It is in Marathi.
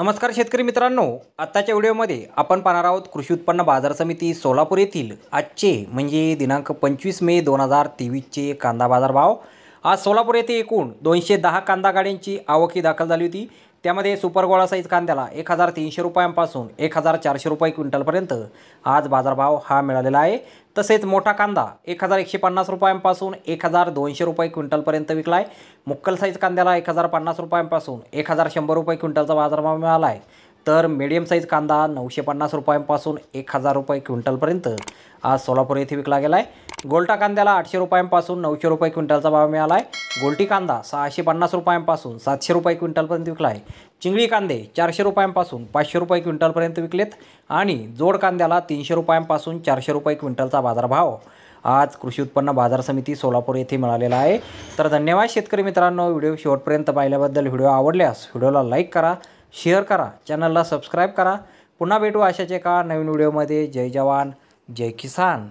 नमस्कार शेतकरी मित्रांनो आत्ताच्या व्हिडिओमध्ये आपण पाहणार आहोत कृषी उत्पन्न बाजार समिती सोलापूर येथील आजचे म्हणजे दिनांक पंचवीस मे दोन हजार तेवीसचे कांदा बाजार भाव आज सोलापूर येथे एकूण दोनशे दहा कांदा गाड्यांची आवकी दाखल झाली होती त्यामध्ये सुपर गोळा साईज कांद्याला एक हजार तीनशे रुपयांपासून एक हजार चारशे रुपये क्विंटलपर्यंत आज बाजारभाव हा मिळालेला आहे तसेच मोठा कांदा एक हजार एकशे पन्नास रुपयांपासून एक हजार दोनशे रुपये क्विंटलपर्यंत विकला आहे मुक्कल साईज कांद्याला एक हजार पन्नास रुपयांपासून एक हजार शंभर रुपये क्विंटलचा बाजारभाव मिळाला आहे तर मीडियम साईज कांदा नऊशे पन्नास रुपयांपासून एक हजार रुपये क्विंटलपर्यंत आज सोलापूर येथे विकला गेला आहे गोलटा कांद्याला आठशे रुपयांपासून नऊशे रुपये क्विंटलचा भाव मिळाला आहे गोलटी कांदा सहाशे पन्नास रुपयांपासून सातशे रुपये क्विंटलपर्यंत विकला आहे चिंगळी कांदे चारशे रुपयांपासून पाचशे रुपये क्विंटलपर्यंत विकलेत आणि जोड कांद्याला तीनशे रुपयांपासून चारशे रुपये क्विंटलचा बाजारभाव आज कृषी उत्पन्न बाजार समिती सोलापूर येथे मिळालेला आहे तर धन्यवाद शेतकरी मित्रांनो व्हिडिओ शेवटपर्यंत पाहिल्याबद्दल व्हिडिओ आवडल्यास व्हिडिओला लाईक करा शेअर करा चॅनलला सबस्क्राईब करा पुन्हा भेटू अशाच का नवीन व्हिडिओमध्ये जय जवान जय किसान